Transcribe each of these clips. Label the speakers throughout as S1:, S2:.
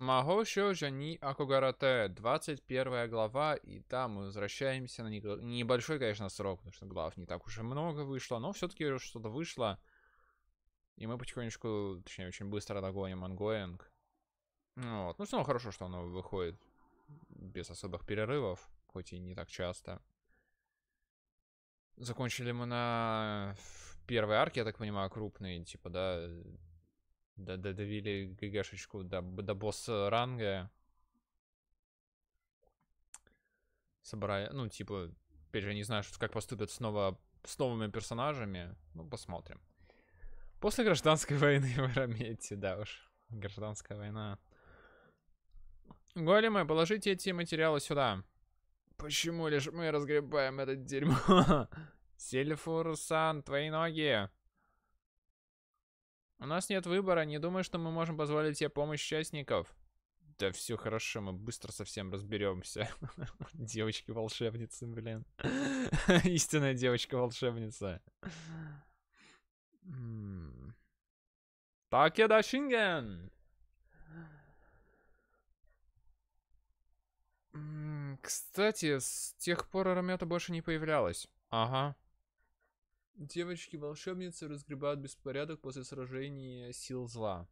S1: Магошо Жани Акугарате, 21 глава, и там мы возвращаемся на небольшой, конечно, срок, потому что глав не так уж и много вышло, но все-таки что-то вышло. И мы потихонечку, точнее, очень быстро догоним ангоинг. Вот. Ну, снова хорошо, что оно выходит без особых перерывов, хоть и не так часто. Закончили мы на первой арке, я так понимаю, крупной, типа, да, да, додавили ГГшечку до, до босса ранга. Собрали, ну, типа, опять же, не знаю, как поступят снова с новыми персонажами. Ну, посмотрим. После гражданской войны в Арамете, да уж. Гражданская война. Големы, положите эти материалы сюда. Почему лишь мы разгребаем это дерьмо? Сильфурсан, твои ноги. У нас нет выбора, не думаю, что мы можем позволить себе помощь участников. Да все хорошо, мы быстро совсем разберемся. Девочки-волшебницы, блин. Истинная девочка-волшебница. Так я Такеда Шинген! Кстати, с тех пор Ромета больше не появлялась. Ага. Девочки-волшебницы разгребают беспорядок после сражения сил зла.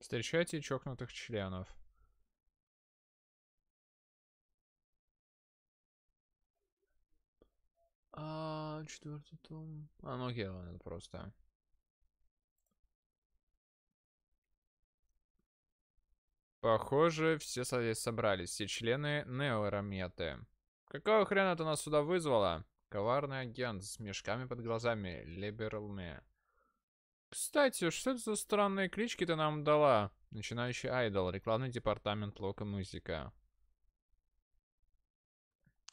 S1: Встречайте чокнутых членов. А, четвертый том. А, ну окей, ладно, просто. Похоже, все здесь собрались, все члены Неораметы. Какого хрена ты нас сюда вызвала? Коварный агент с мешками под глазами, Леберлме. Кстати, что это за странные клички ты нам дала? Начинающий айдол, рекламный департамент Лока Музыка.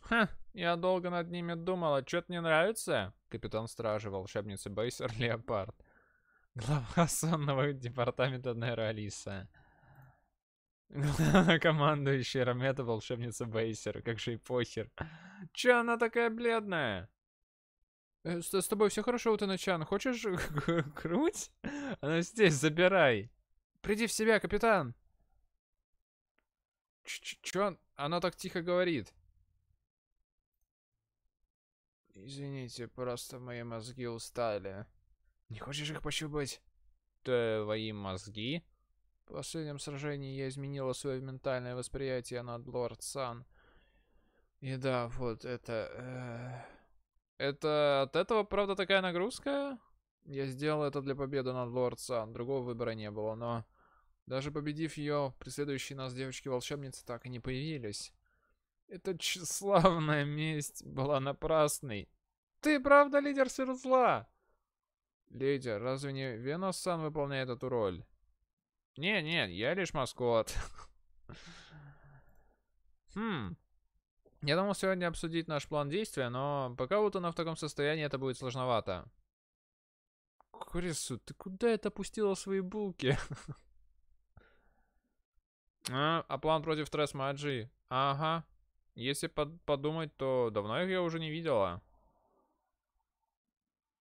S1: Ха, я долго над ними думала, что-то не нравится? Капитан стражи, волшебница Бейсер Леопард. Глава сонного департамента Нейра Алиса. командующая Ромета волшебница Бейсер. Как же и похер. Че она такая бледная? Э, с, с тобой все хорошо, Утаначан. Хочешь грудь? Она здесь, забирай. Приди в себя, капитан. Ч Че она так тихо говорит? Извините, просто мои мозги устали. Не хочешь их пощупать? Твои мозги? В последнем сражении я изменила свое ментальное восприятие над Лорд Сан. И да, вот это... Э... Это от этого, правда, такая нагрузка? Я сделал это для победы над Лорд Сан. Другого выбора не было, но... Даже победив ее, преследующие нас девочки-волшебницы так и не появились. Эта тщеславная месть была напрасной. Ты правда лидер сил зла? Лидер, разве не Венос-сан выполняет эту роль? Не, не, я лишь маскот. Хм. Я думал сегодня обсудить наш план действия, но пока вот она в таком состоянии, это будет сложновато. Крису, ты куда это пустила свои булки? а, а план против Трес Маджи? Ага. Если под подумать, то давно их я уже не видела.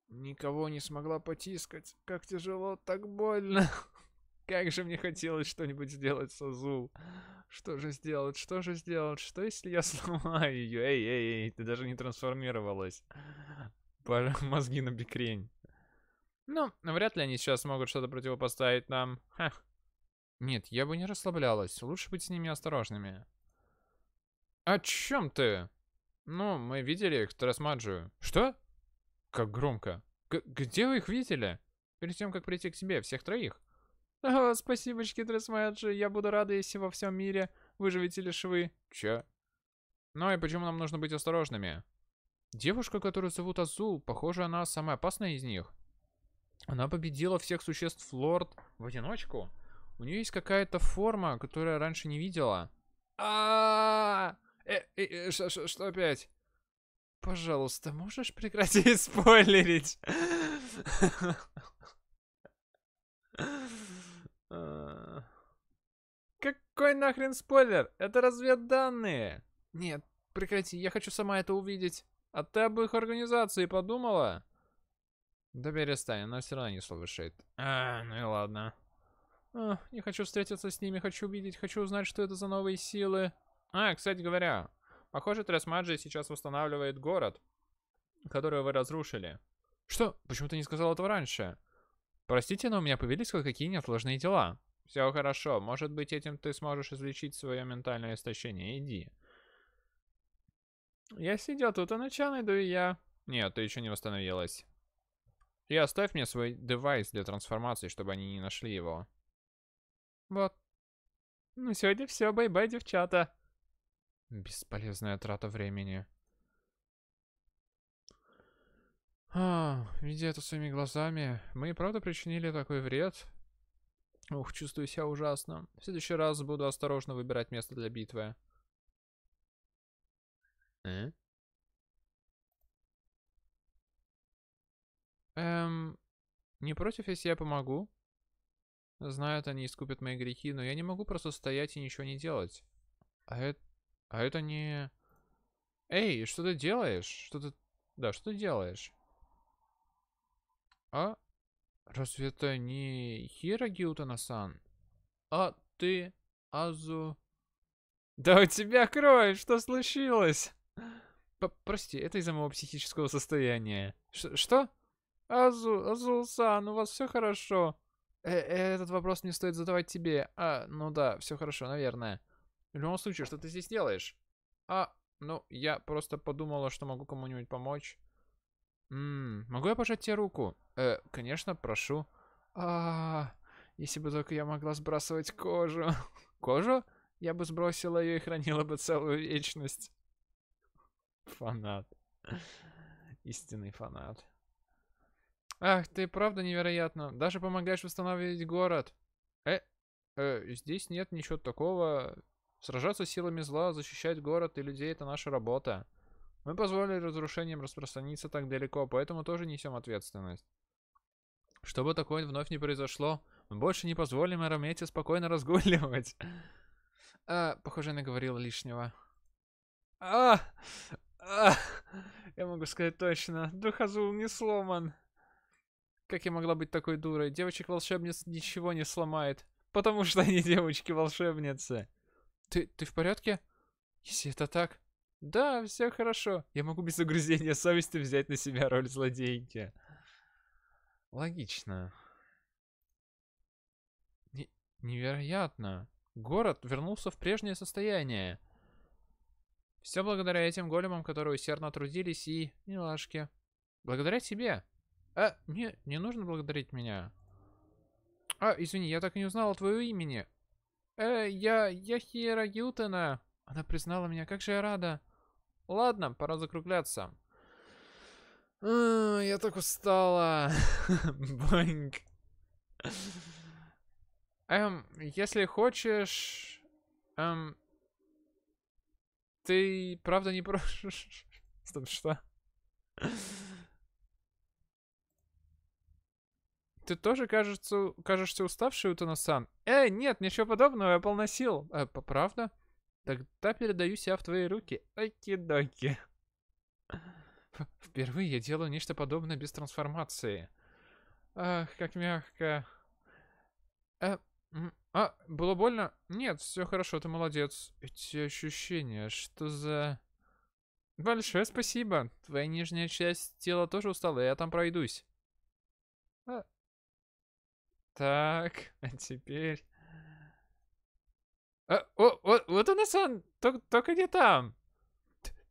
S1: Никого не смогла потискать. Как тяжело, так больно. Как же мне хотелось что-нибудь сделать с Азул. Что же сделать? Что же сделать? Что если я сломаю ее? Эй, эй, эй, ты даже не трансформировалась. мозги на бикрень. Ну, вряд ли они сейчас могут что-то противопоставить нам. Ха. Нет, я бы не расслаблялась. Лучше быть с ними осторожными. О чем ты? Ну, мы видели их в Тарасмаджию. Что? Как громко. Г где вы их видели? Перед тем, как прийти к тебе, всех троих. О, спасибочки, Тресмэджи, я буду рада, если во всем мире выживете лишь вы. Че? Ну и почему нам нужно быть осторожными? Девушка, которую зовут Азул, похоже, она самая опасная из них. Она победила всех существ лорд в одиночку. У нее есть какая-то форма, которую я раньше не видела. А, э, э, э, что опять? Пожалуйста, можешь прекратить спойлерить? Какой нахрен спойлер? Это разведданные. Нет, прекрати, я хочу сама это увидеть. А ты об их организации подумала? Да перестань, она все равно не слушает. А, ну и ладно. А, не хочу встретиться с ними, хочу увидеть, хочу узнать, что это за новые силы. А, кстати говоря, похоже, Тресмаджи сейчас восстанавливает город, который вы разрушили. Что? Почему ты не сказал этого раньше? Простите, но у меня появились кое-какие неотложные дела. Все хорошо. Может быть, этим ты сможешь излечить свое ментальное истощение. Иди. Я сидел тут, а начало иду и я. Нет, ты еще не восстановилась. И оставь мне свой девайс для трансформации, чтобы они не нашли его. Вот. Ну, сегодня все, бай-бай, девчата. Бесполезная трата времени. А, видя это своими глазами, мы и правда причинили такой вред, Ух, чувствую себя ужасно. В следующий раз буду осторожно выбирать место для битвы. Э? Эм, не против, если я помогу? Знают, они искупят мои грехи, но я не могу просто стоять и ничего не делать. А это... А это не... Эй, что ты делаешь? Что ты... Да, что ты делаешь? А? Разве это не Хира Гилтона-сан? А ты, Азу... Да у тебя кровь, что случилось? П Прости, это из-за моего психического состояния. Ш что? Азу, Азу-сан, у вас все хорошо? Э Этот вопрос не стоит задавать тебе. А, ну да, все хорошо, наверное. В любом случае, что ты здесь делаешь? А, ну, я просто подумала, что могу кому-нибудь помочь. Ммм, могу я пожать тебе руку? Э, конечно, прошу. А, -а, а если бы только я могла сбрасывать кожу. Кожу? Я бы сбросила ее и хранила бы целую вечность. Фанат. Истинный фанат. Ах, ты правда невероятно. Даже помогаешь восстанавливать город. Э, э, здесь нет ничего такого. Сражаться силами зла, защищать город и людей — это наша работа. Мы позволили разрушениям распространиться так далеко, поэтому тоже несем ответственность. Чтобы такое вновь не произошло, мы больше не позволим Арамете спокойно разгуливать. А, похоже, она говорила лишнего. А! а! Я могу сказать точно, Духазул не сломан. Как я могла быть такой дурой? Девочек-волшебниц ничего не сломает, потому что они девочки-волшебницы. Ты, ты в порядке? Если это так, да, все хорошо. Я могу без угрызения совести взять на себя роль злодейки. Логично. Не невероятно. Город вернулся в прежнее состояние. Все благодаря этим големам, которые усердно трудились и... Милашки. Благодаря тебе. А, не, не нужно благодарить меня. А, извини, я так и не узнала твое имени. Э, я... я Хиера Гилтона. Она признала меня, как же я рада. Ладно, пора закругляться. я так устала. Банк. Эм, если хочешь... Эм, ты правда не просишь? Стоп, что? Ты тоже, кажется, кажешься уставшей, Утана-сан. Э, нет, ничего подобного, я полносил. Э, правда? Тогда передаю себя в твои руки. оки Впервые я делаю нечто подобное без трансформации. Ах, как мягко. А, а было больно? Нет, все хорошо, ты молодец. Эти ощущения, что за... Большое спасибо. Твоя нижняя часть тела тоже устала, я там пройдусь. А... Так, а теперь о, э, о, вот у нас он, только, не там.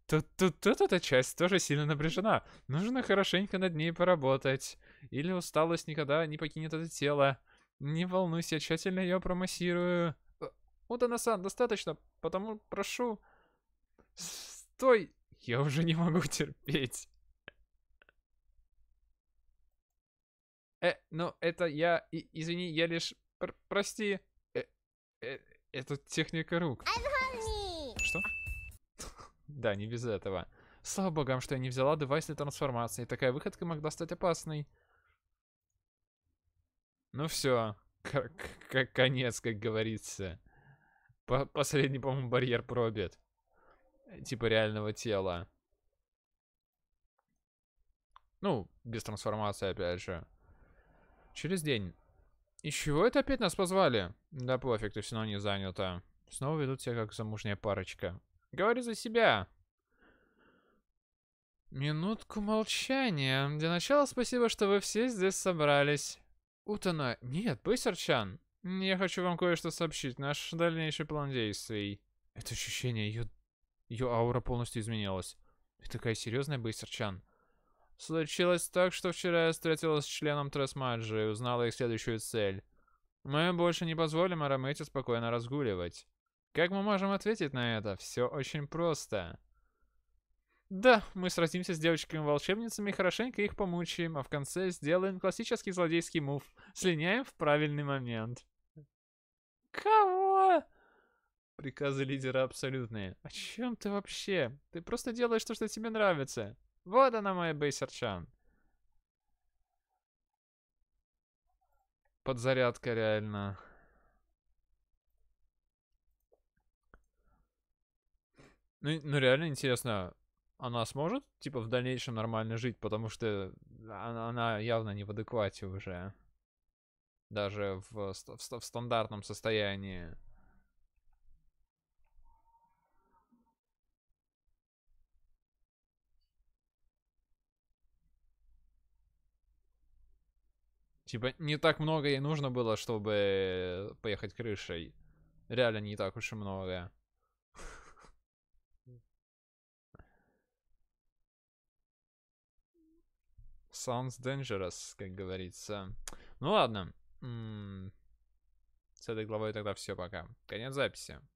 S1: Тут, тут, тут эта часть тоже сильно напряжена. Нужно хорошенько над ней поработать. Или усталость никогда не покинет это тело. Не волнуйся, тщательно ее промассирую. Э, вот Утана-сан, достаточно, потому прошу. Стой, я уже не могу терпеть. Э, ну это я, и, извини, я лишь, пр прости. э, э это техника рук. Что? да, не без этого. Слава богам, что я не взяла девайс для трансформации. Такая выходка могла стать опасной. Ну все. как -к конец, как говорится. По последний, по-моему, барьер пробит. Типа реального тела. Ну, без трансформации, опять же. Через день. И чего это опять нас позвали? Да пофиг, ты все равно не занята. Снова ведут себя как замужняя парочка. Говори за себя. Минутку молчания. Для начала спасибо, что вы все здесь собрались. Утана, нет, Бысерчан. Я хочу вам кое-что сообщить. Наш дальнейший план действий. Это ощущение, ее... Ее аура полностью изменилась. Ты такая серьезная, Бысерчан. Случилось так, что вчера я встретилась с членом Тресмаджи и узнала их следующую цель. Мы больше не позволим Арамете спокойно разгуливать. Как мы можем ответить на это? Все очень просто. Да, мы сразимся с девочками-волшебницами и хорошенько их помучаем, а в конце сделаем классический злодейский мув. Слиняем в правильный момент. Кого? Приказы лидера абсолютные. О чем ты вообще? Ты просто делаешь то, что тебе нравится. Вот она, моя бейсерчан. Подзарядка реально. Ну, ну реально интересно, она сможет, типа, в дальнейшем нормально жить, потому что она, она явно не в адеквате уже. Даже в, в, в стандартном состоянии. Типа, не так много ей нужно было, чтобы поехать крышей. Реально не так уж и много. Sounds dangerous, как говорится. Ну ладно. С этой главой тогда все, пока. Конец записи.